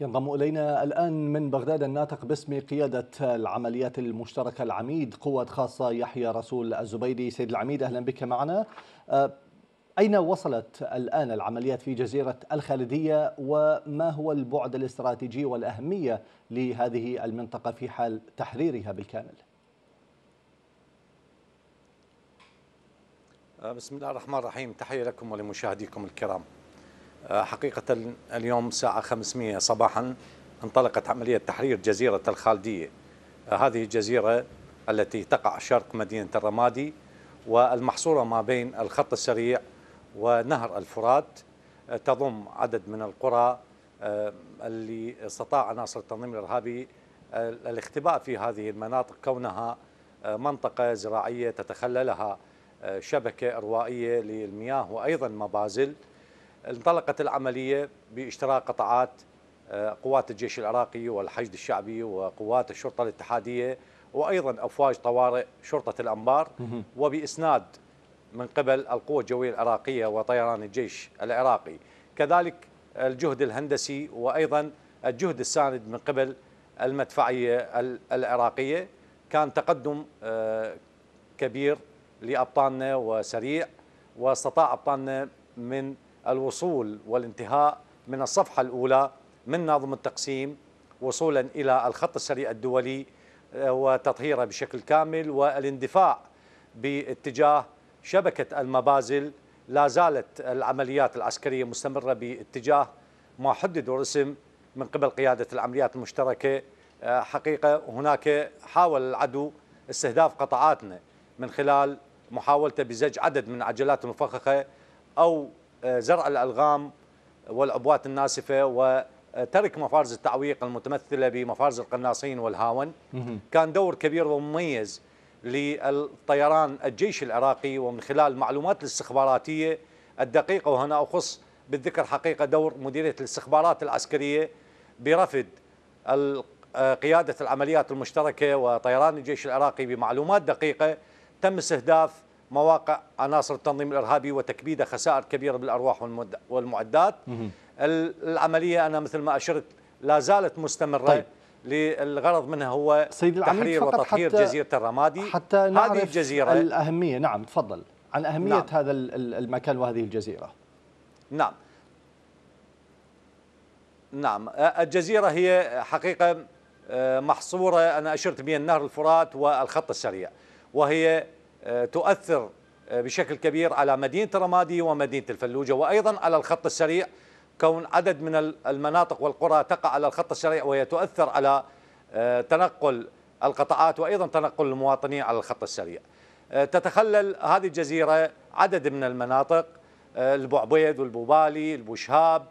ينضم إلينا الآن من بغداد الناطق باسم قيادة العمليات المشتركة العميد قوة خاصة يحيى رسول الزبيدي سيد العميد أهلا بك معنا آه، أين وصلت الآن العمليات في جزيرة الخالدية وما هو البعد الاستراتيجي والأهمية لهذه المنطقة في حال تحريرها بالكامل؟ آه، بسم الله الرحمن الرحيم تحية لكم ولمشاهديكم الكرام آه، حقيقة اليوم الساعة 500 صباحا انطلقت عملية تحرير جزيرة الخالدية آه، هذه الجزيرة التي تقع شرق مدينة الرمادي والمحصورة ما بين الخط السريع ونهر الفرات آه، تضم عدد من القرى اللي استطاع عناصر التنظيم الإرهابي الاختباء في هذه المناطق كونها منطقة زراعية تتخللها شبكة إروائية للمياه وأيضا مبازل انطلقت العملية باشتراك قطاعات آه، قوات الجيش العراقي والحشد الشعبي وقوات الشرطة الاتحادية وأيضا أفواج طوارئ شرطة الأنبار وبإسناد من قبل القوة الجوية العراقية وطيران الجيش العراقي كذلك الجهد الهندسي وأيضا الجهد الساند من قبل المدفعية العراقية كان تقدم آه، كبير لأبطالنا وسريع واستطاع أبطالنا من الوصول والانتهاء من الصفحة الأولى من ناظم التقسيم وصولا إلى الخط السريع الدولي آه، وتطهيره بشكل كامل والاندفاع باتجاه شبكة المبازل لا زالت العمليات العسكرية مستمرة باتجاه ما حدد ورسم من قبل قيادة العمليات المشتركة آه، حقيقة هناك حاول العدو استهداف قطاعاتنا من خلال محاولته بزج عدد من العجلات المفخخة أو آه، زرع الألغام والأبوات الناسفة وترك مفارز التعويق المتمثلة بمفارز القناصين والهاون كان دور كبير ومميز للطيران الجيش العراقي ومن خلال المعلومات الاستخباراتية الدقيقة وهنا أخص بالذكر حقيقة دور مديرية الاستخبارات العسكرية برفد آه، قيادة العمليات المشتركة وطيران الجيش العراقي بمعلومات دقيقة تم استهداف مواقع عناصر التنظيم الارهابي وتكبيده خسائر كبيره بالارواح والمعدات العمليه انا مثل ما اشرت لا زالت مستمره طيب. للغرض منها هو سيد تحرير وتطهير حتى جزيره الرمادي حتى نعرف هذه الجزيره الاهميه نعم تفضل عن اهميه نعم. هذا المكان وهذه الجزيره نعم نعم الجزيره هي حقيقه آه، محصوره انا اشرت بين نهر الفرات والخط السريع وهي آه، تؤثر آه، بشكل كبير على مدينة رمادي ومدينة الفلوجة وأيضا على الخط السريع كون عدد من المناطق والقرى تقع على الخط السريع وهي تؤثر على آه، تنقل القطاعات وأيضا تنقل المواطنين على الخط السريع تتخلل هذه الجزيرة عدد من المناطق البعبيد والبوبالي البوشهاب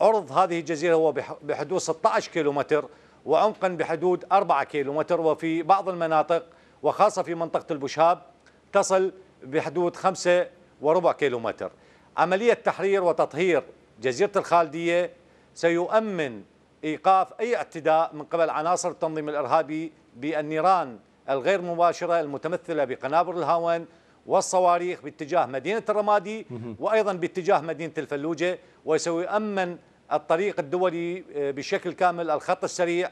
عرض هذه الجزيرة هو بحدود 16 كيلومتر وعمقا بحدود 4 كيلومتر وفي بعض المناطق وخاصة في منطقة البشاب تصل بحدود خمسة وربع كيلومتر عملية تحرير وتطهير جزيرة الخالدية سيؤمن إيقاف أي اعتداء من قبل عناصر التنظيم الإرهابي بالنيران الغير مباشرة المتمثلة بقنابر الهاون والصواريخ باتجاه مدينة الرمادي وأيضا باتجاه مدينة الفلوجة وسيؤمن الطريق الدولي آه، بشكل كامل الخط السريع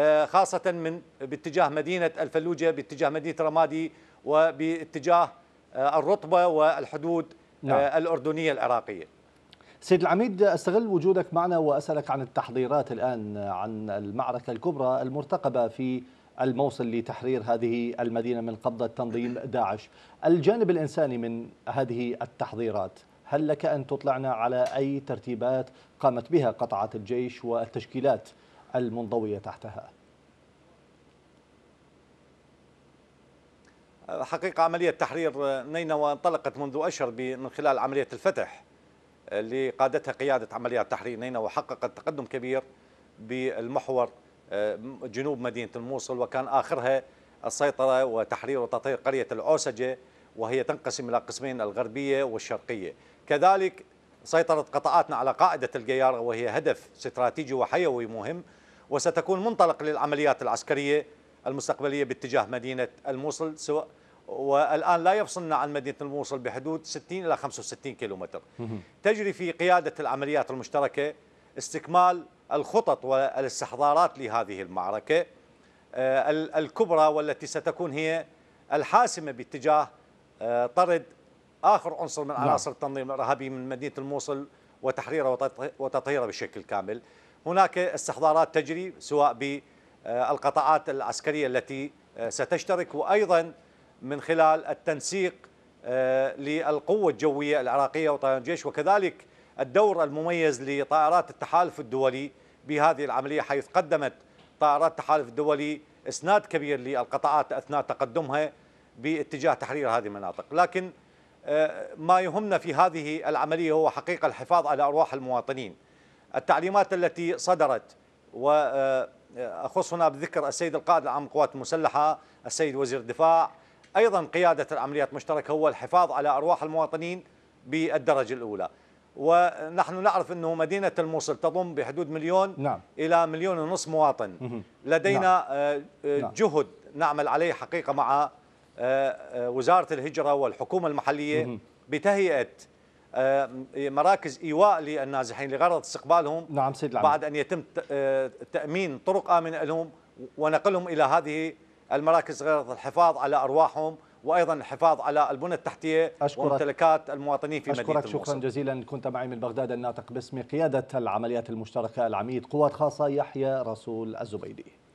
آه، خاصة من باتجاه مدينة الفلوجة باتجاه مدينة رمادي وباتجاه آه، الرطبة والحدود آه، نعم. الأردنية العراقية سيد العميد استغل وجودك معنا واسالك عن التحضيرات الان عن المعركه الكبرى المرتقبه في الموصل لتحرير هذه المدينه من قبضه تنظيم داعش. الجانب الانساني من هذه التحضيرات، هل لك ان تطلعنا على اي ترتيبات قامت بها قطعة الجيش والتشكيلات المنضوية تحتها حقيقة عملية تحرير نينوى انطلقت منذ أشهر من خلال عملية الفتح اللي قادتها قيادة عمليات تحرير نينوى وحققت تقدم كبير بالمحور آه، جنوب مدينة الموصل وكان آخرها السيطرة وتحرير وتطهير قرية العوسجة وهي تنقسم إلى قسمين الغربية والشرقية كذلك سيطرت قطاعاتنا على قاعدة القيارة وهي هدف استراتيجي وحيوي مهم وستكون منطلق للعمليات العسكرية المستقبلية باتجاه مدينة الموصل سواء والآن لا يفصلنا عن مدينة الموصل بحدود 60 إلى 65 كيلومتر تجري في قيادة العمليات المشتركة استكمال الخطط والاستحضارات لهذه المعركة آه، الكبرى والتي ستكون هي الحاسمة باتجاه آه، طرد آخر عنصر من نعم. عناصر التنظيم الإرهابي من مدينة الموصل وتحريره وتطهيره بشكل كامل هناك استحضارات تجري سواء بالقطاعات العسكرية التي آه، ستشترك وأيضا من خلال التنسيق آه، للقوة الجوية العراقية وطيران الجيش وكذلك الدور المميز لطائرات التحالف الدولي بهذه العملية حيث قدمت طائرات التحالف الدولي إسناد كبير للقطاعات أثناء تقدمها باتجاه تحرير هذه المناطق لكن آه، ما يهمنا في هذه العملية هو حقيقة الحفاظ على أرواح المواطنين التعليمات التي صدرت وأخص آه، آه، هنا بذكر السيد القائد العام القوات المسلحة السيد وزير الدفاع أيضا قيادة العمليات المشتركة هو الحفاظ على أرواح المواطنين بالدرجة الأولى ونحن نعرف أنه مدينة الموصل تضم بحدود مليون نعم. إلى مليون ونصف مواطن لدينا نعم. آه، نعم. جهد نعمل عليه حقيقة مع وزارة الهجرة والحكومة المحلية بتهيئة آه، مراكز ايواء للنازحين لغرض استقبالهم نعم سيد العميد. بعد ان يتم آه، تامين طرق امنه لهم ونقلهم الى هذه المراكز غرض الحفاظ على ارواحهم وايضا الحفاظ على البنى التحتيه أشكرك وممتلكات المواطنين في أشكرك مدينه شكرا جزيلا كنت معي من بغداد الناطق باسم قياده العمليات المشتركه العميد قوات خاصه يحيى رسول الزبيدي